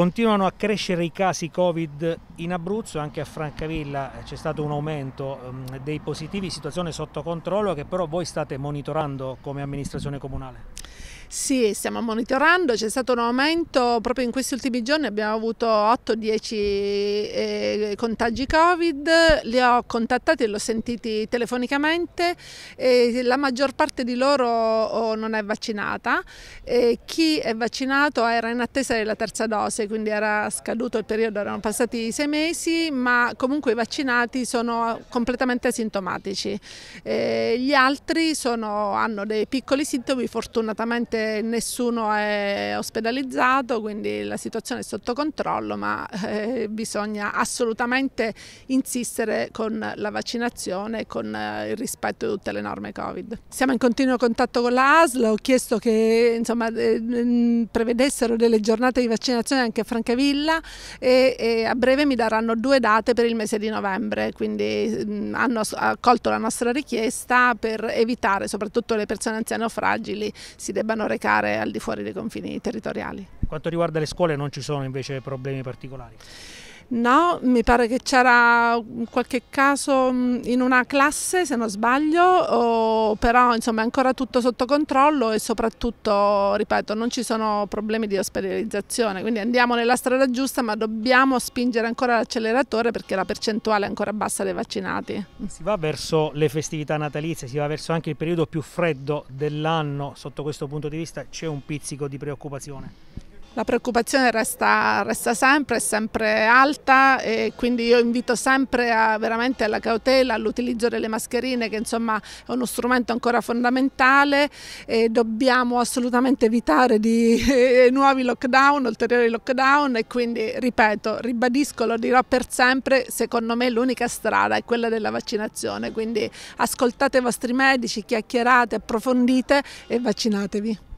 Continuano a crescere i casi Covid in Abruzzo, anche a Francavilla eh, c'è stato un aumento ehm, dei positivi, situazione sotto controllo che però voi state monitorando come amministrazione comunale. Sì, stiamo monitorando, c'è stato un aumento proprio in questi ultimi giorni, abbiamo avuto 8-10 eh, contagi Covid, li ho contattati e li ho sentiti telefonicamente, eh, la maggior parte di loro oh, non è vaccinata, eh, chi è vaccinato era in attesa della terza dose, quindi era scaduto il periodo, erano passati sei mesi, ma comunque i vaccinati sono completamente asintomatici. gli altri sono, hanno dei piccoli sintomi, fortunatamente fortunatamente eh, nessuno è ospedalizzato, quindi la situazione è sotto controllo, ma eh, bisogna assolutamente insistere con la vaccinazione e con eh, il rispetto di tutte le norme Covid. Siamo in continuo contatto con la ASL, ho chiesto che insomma, eh, prevedessero delle giornate di vaccinazione anche a Francavilla e, e, a breve mi daranno due date per il mese di novembre, quindi mh, mm, hanno accolto la nostra richiesta per evitare soprattutto le persone anziane o fragili si debbano recare al di fuori dei confini territoriali. Per quanto riguarda le scuole non ci sono invece problemi particolari? No, mi pare che c'era qualche caso mm, in una classe, se non sbaglio, o, però insomma è ancora tutto sotto controllo e soprattutto, ripeto, non ci sono problemi di ospedalizzazione, quindi andiamo nella strada giusta, ma dobbiamo spingere ancora l'acceleratore perché la percentuale è ancora bassa dei vaccinati. Si va verso le festività natalizie, si va verso anche il periodo più freddo dell'anno, sotto questo punto di vista c'è un pizzico di preoccupazione. La preoccupazione resta, resta, sempre, è sempre alta e quindi io invito sempre a, veramente alla cautela, all'utilizzo delle mascherine che insomma è uno strumento ancora fondamentale e dobbiamo assolutamente evitare di, eh, nuovi lockdown, ulteriori lockdown e quindi ripeto, ribadisco, lo dirò per sempre, secondo me l'unica strada è quella della vaccinazione, quindi ascoltate i vostri medici, chiacchierate, approfondite e vaccinatevi.